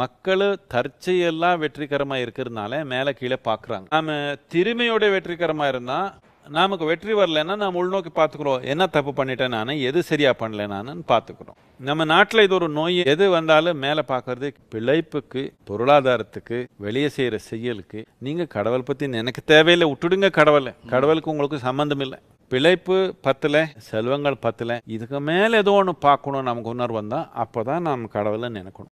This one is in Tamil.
மக்கள் தற்செயெல்லாம் வெற்றிகரமாக இருக்கிறதுனால மேலே கீழே பார்க்குறாங்க நாம் திறமையோட வெற்றிகரமாக இருந்தால் நமக்கு வெற்றி வரலன்னா நம்ம உள்நோக்கி பார்த்துக்குறோம் என்ன தப்பு பண்ணிட்டேன் நான் எது சரியாக பண்ணல நான் பார்த்துக்குறோம் நம்ம நாட்டில் இது ஒரு நோய் எது வந்தாலும் மேலே பார்க்கறது பிழைப்புக்கு பொருளாதாரத்துக்கு வெளியே செய்கிற செயலுக்கு நீங்கள் கடவுள் பற்றி எனக்கு தேவையில்லை விட்டுடுங்க கடவுளை கடவுளுக்கு உங்களுக்கு சம்மந்தம் இல்லை பிழைப்பு பத்தில் செல்வங்கள் பத்தில் இதுக்கு மேலே ஏதோ ஒன்று பார்க்கணும் நமக்கு உணர்வு வந்தால் அப்போ தான் நாம் கடவுளை நினைக்கணும்